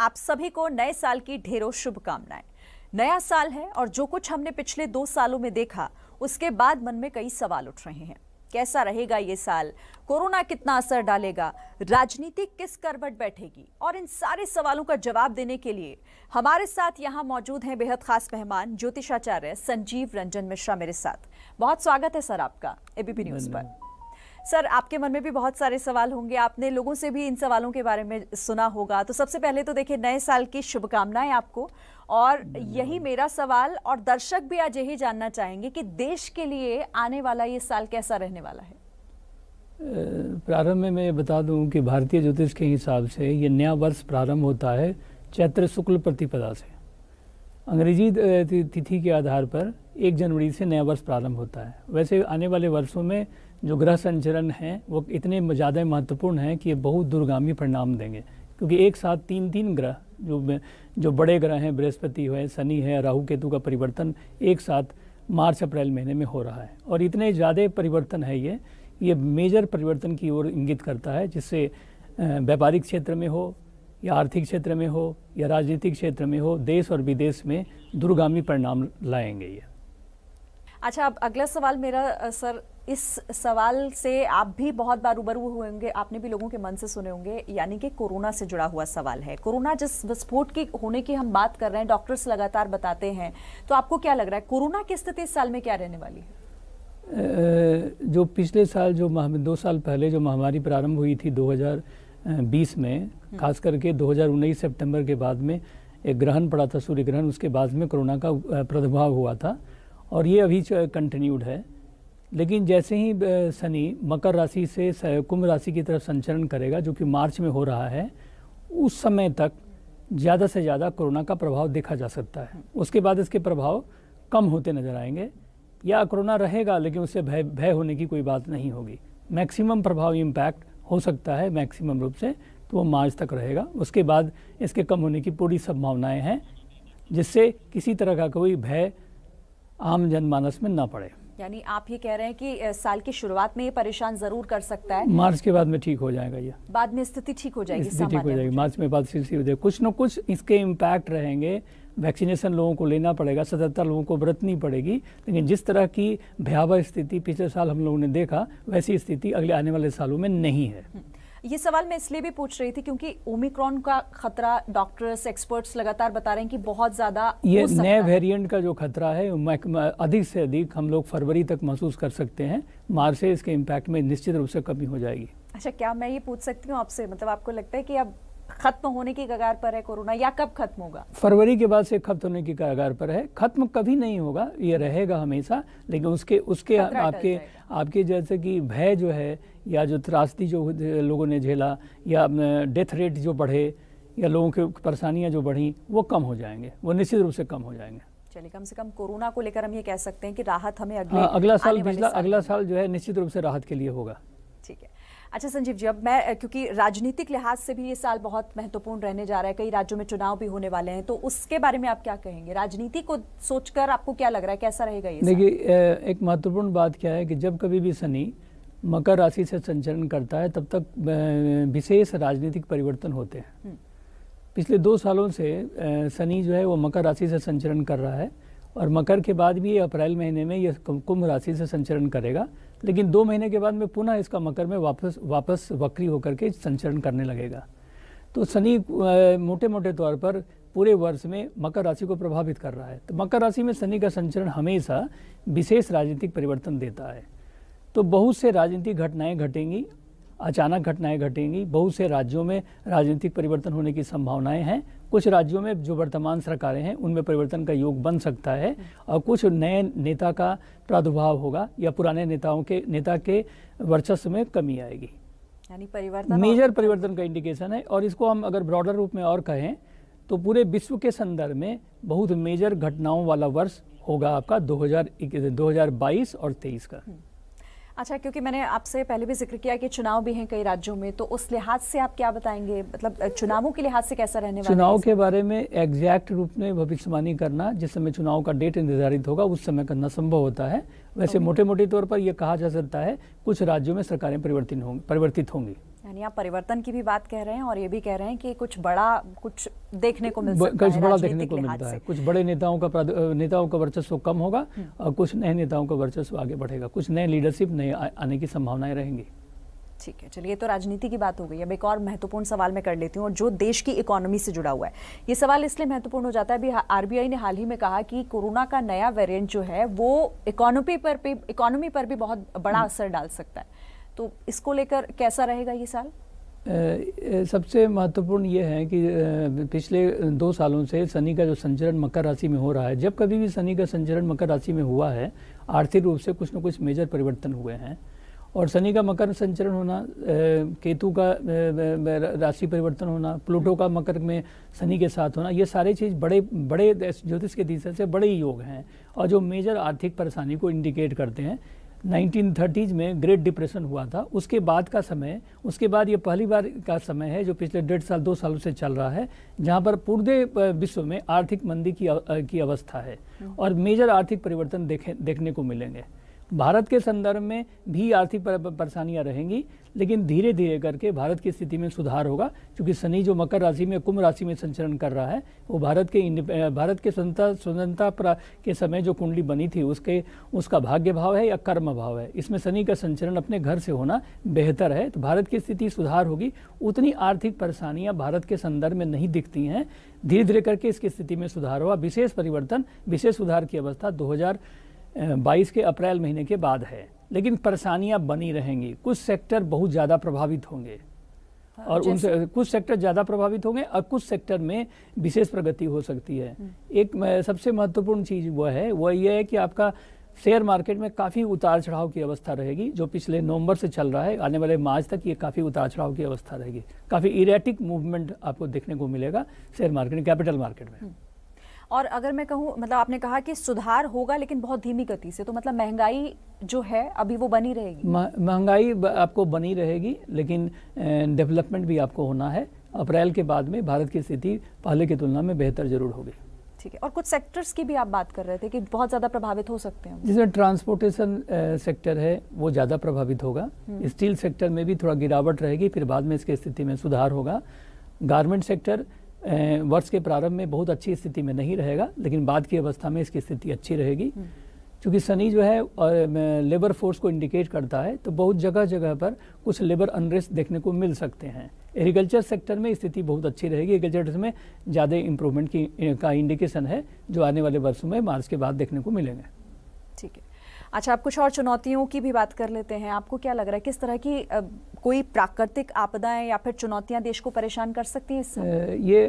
आप सभी को नए साल की ढेरों शुभकामनाएं नया साल है और जो कुछ हमने पिछले दो सालों में देखा उसके बाद मन में कई सवाल उठ रहे हैं कैसा रहेगा ये साल कोरोना कितना असर डालेगा राजनीति किस करवट बैठेगी और इन सारे सवालों का जवाब देने के लिए हमारे साथ यहाँ मौजूद हैं बेहद खास मेहमान ज्योतिषाचार्य संजीव रंजन मिश्रा मेरे साथ बहुत स्वागत है सर आपका एबीपी न्यूज पर सर आपके मन में भी बहुत सारे सवाल होंगे आपने लोगों से भी इन सवालों के बारे में सुना होगा तो सबसे पहले तो देखिए नए साल की शुभकामनाएं आपको और यही मेरा सवाल और दर्शक भी आज यही जानना चाहेंगे कि देश के लिए आने वाला ये साल कैसा रहने वाला है प्रारंभ में मैं ये बता दूं कि भारतीय ज्योतिष के हिसाब से ये नया वर्ष प्रारंभ होता है चैत्र शुक्ल प्रतिपदा से अंग्रेजी तिथि के आधार पर एक जनवरी से नया वर्ष प्रारंभ होता है वैसे आने वाले वर्षों में जो ग्रह संचरण हैं वो इतने ज़्यादा महत्वपूर्ण हैं कि ये बहुत दूरगामी परिणाम देंगे क्योंकि एक साथ तीन तीन ग्रह जो जो बड़े ग्रह हैं बृहस्पति है शनि है राहु केतु का परिवर्तन एक साथ मार्च अप्रैल महीने में हो रहा है और इतने ज़्यादा परिवर्तन है ये ये मेजर परिवर्तन की ओर इंगित करता है जिससे व्यापारिक क्षेत्र में हो या आर्थिक क्षेत्र में हो या राजनीतिक क्षेत्र में हो देश और विदेश में दूरगामी परिणाम लाएंगे ये अच्छा अब अगला सवाल मेरा सर इस सवाल से आप भी बहुत बार उबरू हुए होंगे आपने भी लोगों के मन से सुने होंगे यानी कि कोरोना से जुड़ा हुआ सवाल है कोरोना जिस विस्फोट के होने की हम बात कर रहे हैं डॉक्टर्स लगातार बताते हैं तो आपको क्या लग रहा है कोरोना की स्थिति इस साल में क्या रहने वाली है जो पिछले साल जो दो साल पहले जो महामारी प्रारंभ हुई थी 2020 में हम्म। खास करके 2019 सितंबर के बाद में एक ग्रहण पड़ा था सूर्य ग्रहण उसके बाद में कोरोना का प्रादुर्भाव हुआ था और ये अभी कंटिन्यूड है लेकिन जैसे ही शनि मकर राशि से कुंभ राशि की तरफ संचरण करेगा जो कि मार्च में हो रहा है उस समय तक ज़्यादा से ज़्यादा कोरोना का प्रभाव देखा जा सकता है उसके बाद इसके प्रभाव कम होते नज़र आएंगे या कोरोना रहेगा लेकिन उससे भय भय होने की कोई बात नहीं होगी मैक्सिमम प्रभाव इम्पैक्ट हो सकता है मैक्सिमम रूप से तो वो मार्च तक रहेगा उसके बाद इसके कम होने की पूरी संभावनाएँ हैं जिससे किसी तरह का कोई भय आम जनमानस में ना पड़े यानी आप ये कह रहे हैं कि साल की शुरुआत में ये परेशान जरूर कर सकता है मार्च के बाद में ठीक हो जाएगा ये बाद में स्थिति ठीक हो जाएगी स्थिति ठीक हो जाएगी मार्च में बाद कुछ न कुछ इसके इम्पैक्ट रहेंगे वैक्सीनेशन लोगों को लेना पड़ेगा सतहत्तर लोगों को बरतनी पड़ेगी लेकिन जिस तरह की भयावह स्थिति पिछले साल हम लोगों ने देखा वैसी स्थिति अगले आने वाले सालों में नहीं है हम्म। ये सवाल मैं इसलिए भी पूछ रही थी क्योंकि ओमिक्रॉन का खतरा डॉक्टर्स एक्सपर्ट्स लगातार बता रहे हैं कि बहुत ज़्यादा ये नए वेरिएंट का जो खतरा है अधिक से अधिक हम लोग फरवरी तक महसूस कर सकते हैं मार्च से इसके इम्पैक्ट में निश्चित रूप से कमी हो जाएगी अच्छा क्या मैं ये पूछ सकती हूँ आपसे मतलब आपको लगता है कि अब खत्म होने की कगार पर है कोरोना या कब खत्म होगा फरवरी के बाद से खत्म होने की कगार पर है खत्म कभी नहीं होगा ये रहेगा हमेशा लेकिन उसके उसके आपके आपके जैसे कि भय जो है या जो त्रासदी जो लोगों ने झेला या डेथ रेट जो बढ़े या लोगों की परेशानियाँ जो बढ़ी वो कम हो जाएंगे वो निश्चित रूप से कम हो जाएंगे चलिए कम से कम कोरोना को लेकर हम ये कह सकते हैं कि राहत हमें हाँ, अगले आ, अगला साल पिछला अगला साल जो है निश्चित रूप से राहत के लिए होगा ठीक है अच्छा संजीव जी अब मैं क्योंकि राजनीतिक लिहाज से भी ये साल बहुत महत्वपूर्ण रहने जा रहा है कई राज्यों में चुनाव भी होने वाले हैं तो उसके बारे में आप क्या कहेंगे राजनीति को सोचकर आपको क्या लग रहा है कैसा रहेगा ये देखिए एक महत्वपूर्ण बात क्या है कि जब कभी भी शनि मकर राशि से संचरण करता है तब तक विशेष राजनीतिक परिवर्तन होते हैं हम्म। पिछले दो सालों से शनि जो है वो मकर राशि से संचरण कर रहा है और मकर के बाद भी अप्रैल महीने में यह कुंभ राशि से संचरण करेगा लेकिन दो महीने के बाद में पुनः इसका मकर में वापस वापस वक्री होकर के संचरण करने लगेगा तो शनि मोटे मोटे तौर पर पूरे वर्ष में मकर राशि को प्रभावित कर रहा है तो मकर राशि में शनि का संचरण हमेशा विशेष राजनीतिक परिवर्तन देता है तो बहुत से राजनीतिक घटनाएं घटेंगी अचानक घटनाएं घटेंगी बहुत से राज्यों में राजनीतिक परिवर्तन होने की संभावनाएं हैं कुछ राज्यों में जो वर्तमान सरकारें हैं उनमें परिवर्तन का योग बन सकता है और कुछ नए नेता का प्रादुर्भाव होगा या पुराने नेताओं के नेता के वर्चस्व में कमी आएगी यानी परिवर्तन मेजर परिवर्तन का इंडिकेशन है और इसको हम अगर ब्रॉडर रूप में और कहें तो पूरे विश्व के संदर्भ में बहुत मेजर घटनाओं वाला वर्ष होगा आपका दो हजार और तेईस का हम्म। अच्छा क्योंकि मैंने आपसे पहले भी जिक्र किया कि चुनाव भी हैं कई राज्यों में तो उस लिहाज से आप क्या बताएंगे मतलब चुनावों के लिहाज से कैसा रहने वाला चुनाव के बारे में एग्जैक्ट रूप में भविष्यवाणी करना जिस समय चुनाव का डेट निर्धारित होगा उस समय करना संभव होता है वैसे मोटे मोटे तौर पर यह कहा जा सकता है कुछ राज्यों में सरकारें परिवर्तित होंगी परिवर्तित होंगी यानी आप परिवर्तन की भी बात कह रहे हैं और ये भी कह रहे हैं कि कुछ बड़ा कुछ देखने को मिलता है कुछ बड़ा देखने को मिलता है कुछ बड़े नेताओं का नेताओं का वर्चस्व कम होगा हम्म। और कुछ नए नेताओं का वर्चस्व आगे बढ़ेगा कुछ नए लीडरशिप नए आने की संभावनाएं रहेंगी ठीक है चलिए तो राजनीति की बात हो गई अब एक और महत्वपूर्ण सवाल मैं कर लेती हूँ और जो देश की इकोनॉमी से जुड़ा हुआ है ये सवाल इसलिए महत्वपूर्ण हो जाता है अभी आरबीआई ने हाल ही में कहा कि कोरोना का नया वेरिएंट जो है वो इकोनॉमी पर भी इकोनॉमी पर भी बहुत बड़ा हम्म। असर डाल सकता है तो इसको लेकर कैसा रहेगा ये साल सबसे महत्वपूर्ण ये है कि पिछले दो सालों से शनि का जो संचरण मकर राशि में हो रहा है जब कभी भी शनि का संचरण मकर राशि में हुआ है आर्थिक रूप से कुछ न कुछ मेजर परिवर्तन हुए हैं और शनि का मकर संचरण होना केतु का राशि परिवर्तन होना प्लूटो का मकर में शनि के साथ होना ये सारे चीज़ बड़े बड़े ज्योतिष के दिशा से बड़े योग हैं और जो मेजर आर्थिक परेशानी को इंडिकेट करते हैं 1930s में ग्रेट डिप्रेशन हुआ था उसके बाद का समय उसके बाद ये पहली बार का समय है जो पिछले डेढ़ साल दो सालों से चल रहा है जहाँ पर पूरे विश्व में आर्थिक मंदी की की अवस्था है हम्म। और मेजर आर्थिक परिवर्तन देखे देखने को मिलेंगे भारत के संदर्भ में भी आर्थिक परेशानियां रहेंगी लेकिन धीरे धीरे करके भारत की स्थिति में सुधार होगा क्योंकि शनि जो मकर राशि में कुंभ राशि में संचरण कर रहा है वो भारत के भारत के स्वतंत्रता स्वतंत्रता के समय जो कुंडली बनी थी उसके उसका भाग्य भाव है या कर्म भाव है इसमें शनि का संचरण अपने घर से होना बेहतर है तो भारत की स्थिति सुधार होगी उतनी आर्थिक परेशानियाँ भारत के संदर्भ में नहीं दिखती हैं धीरे धीरे करके इसकी स्थिति में सुधार हुआ विशेष परिवर्तन विशेष सुधार की अवस्था दो 22 के अप्रैल महीने के बाद है लेकिन परेशानियां बनी रहेंगी कुछ सेक्टर बहुत ज़्यादा प्रभावित होंगे हाँ, और उनसे कुछ सेक्टर ज़्यादा प्रभावित होंगे और कुछ सेक्टर में विशेष प्रगति हो सकती है हम्म। एक सबसे महत्वपूर्ण चीज़ वह है वह यह है कि आपका शेयर मार्केट में काफ़ी उतार चढ़ाव की अवस्था रहेगी जो पिछले नवंबर से चल रहा है आने वाले मार्च तक ये काफ़ी उतार चढ़ाव की अवस्था रहेगी काफ़ी इरेटिक मूवमेंट आपको देखने को मिलेगा शेयर मार्केट कैपिटल मार्केट में हम्म। और अगर मैं कहूँ मतलब आपने कहा कि सुधार होगा लेकिन बहुत धीमी गति से तो मतलब महंगाई जो है अभी वो बनी रहेगी महंगाई आपको बनी रहेगी लेकिन डेवलपमेंट भी आपको होना है अप्रैल के बाद में भारत की स्थिति पहले की तुलना में बेहतर जरूर होगी ठीक है और कुछ सेक्टर्स की भी आप बात कर रहे थे कि बहुत ज़्यादा प्रभावित हो सकते हैं जिसमें ट्रांसपोर्टेशन सेक्टर है वो ज़्यादा प्रभावित होगा स्टील हम्म। सेक्टर में भी थोड़ा गिरावट रहेगी फिर बाद में इसकी स्थिति में सुधार होगा गारमेंट सेक्टर वर्ष के प्रारंभ में बहुत अच्छी स्थिति में नहीं रहेगा लेकिन बाद की अवस्था में इसकी स्थिति अच्छी रहेगी हम्म। क्योंकि शनि जो है लेबर फोर्स को इंडिकेट करता है तो बहुत जगह जगह पर कुछ लेबर अनरेस्ट देखने को मिल सकते हैं एग्रीकल्चर सेक्टर में स्थिति बहुत अच्छी रहेगी एग्रीकल्चर में ज़्यादा इम्प्रूवमेंट की का इंडिकेशन है जो आने वाले वर्षों में मार्च के बाद देखने को मिलेंगे ठीक है अच्छा आप कुछ और चुनौतियों की भी बात कर लेते हैं आपको क्या लग रहा है किस तरह की कोई प्राकृतिक आपदाएं या फिर चुनौतियां देश को परेशान कर सकती हैं ये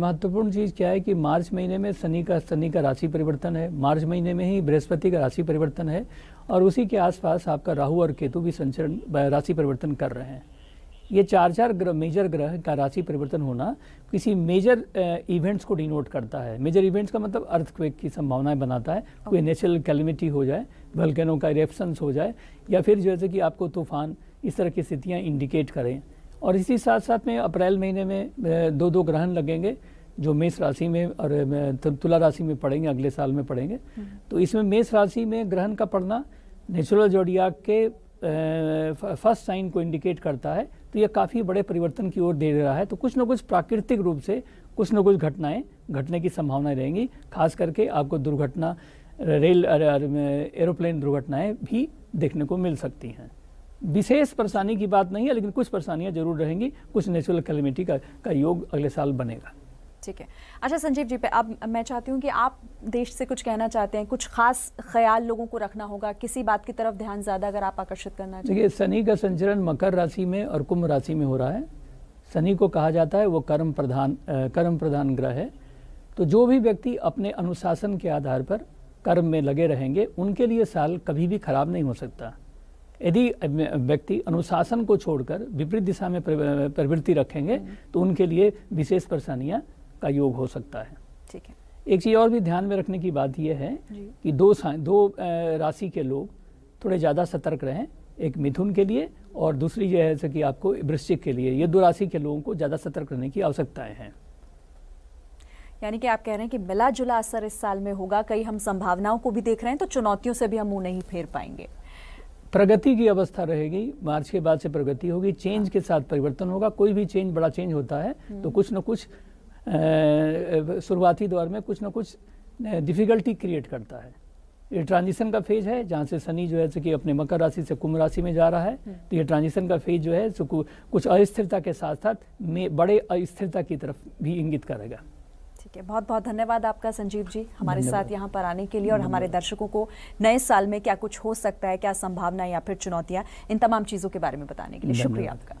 महत्वपूर्ण चीज़ क्या है कि मार्च महीने में शनि का शनि का राशि परिवर्तन है मार्च महीने में ही बृहस्पति का राशि परिवर्तन है और उसी के आसपास आपका राहु और केतु भी संचरण राशि परिवर्तन कर रहे हैं ये चार चार ग्रह मेजर ग्रह का राशि परिवर्तन होना किसी मेजर इवेंट्स को डिनोट करता है मेजर इवेंट्स का मतलब अर्थक्वेक की संभावनाएं बनाता है कोई नेचुरल कैलमिटी हो जाए वल्केनों का इरेप्शंस हो जाए या फिर जैसे कि आपको तूफान इस तरह की स्थितियाँ इंडिकेट करें और इसी साथ साथ में अप्रैल महीने में दो दो ग्रहण लगेंगे जो मेष राशि में और तुला राशि में पड़ेंगे अगले साल में पड़ेंगे हम्म। तो इसमें मेष राशि में ग्रहण का पड़ना नेचुरल जोडिया के फर्स्ट साइन को इंडिकेट करता है तो यह काफ़ी बड़े परिवर्तन की ओर दे रहा है तो कुछ ना कुछ प्राकृतिक रूप से कुछ ना कुछ घटनाएं घटने की संभावनाएं रहेंगी खास करके आपको दुर्घटना रेल एरोप्लेन दुर्घटनाएं भी देखने को मिल सकती हैं विशेष परेशानी की बात नहीं है लेकिन कुछ परेशानियां जरूर रहेंगी कुछ नेचुरल कैलमिटी का, का योग अगले साल बनेगा ठीक है अच्छा संजीव जी पे अब मैं चाहती हूँ कि आप देश से कुछ कहना चाहते हैं कुछ खास ख्याल लोगों को रखना होगा किसी बात की तरफ ध्यान ज़्यादा अगर आप आकर्षित करना चाहिए शनि का संचरण मकर राशि में और कुंभ राशि में हो रहा है शनि को कहा जाता है वो कर्म प्रधान कर्म प्रधान ग्रह है तो जो भी व्यक्ति अपने अनुशासन के आधार पर कर्म में लगे रहेंगे उनके लिए साल कभी भी खराब नहीं हो सकता यदि व्यक्ति अनुशासन को छोड़कर विपरीत दिशा में प्रवृत्ति रखेंगे तो उनके लिए विशेष परेशानियां का योग हो सकता है ठीक है एक चीज़ और भी ध्यान में रखने की बात यह है कि दो दो राशि के लोग थोड़े ज़्यादा सतर्क रहें एक मिथुन के लिए और दूसरी जो है कि आपको वृश्चिक के लिए ये दो राशि के लोगों को ज़्यादा सतर्क रहने की आवश्यकताएँ हैं यानी कि आप कह रहे हैं कि मिला जुला असर इस साल में होगा कई हम संभावनाओं को भी देख रहे हैं तो चुनौतियों से भी हम मुंह नहीं फेर पाएंगे प्रगति की अवस्था रहेगी मार्च के बाद से प्रगति होगी चेंज के साथ परिवर्तन होगा कोई भी चेंज बड़ा चेंज होता है हम्म। तो कुछ ना कुछ शुरुआती दौर में कुछ ना कुछ डिफ़िकल्टी क्रिएट करता है ये ट्रांजिशन का फेज है जहाँ से शनि जो है कि अपने मकर राशि से कुंभ राशि में जा रहा है हम्म। तो ये ट्रांजिशन का फेज जो है जो कुछ अस्थिरता के साथ साथ में बड़े अस्थिरता की तरफ भी इंगित करेगा ठीक है बहुत बहुत धन्यवाद आपका संजीव जी हमारे साथ यहाँ पर आने के लिए और हमारे दर्शकों को नए साल में क्या कुछ हो सकता है क्या संभावना या फिर चुनौतियाँ इन तमाम चीज़ों के बारे में बताने के लिए शुक्रिया आपका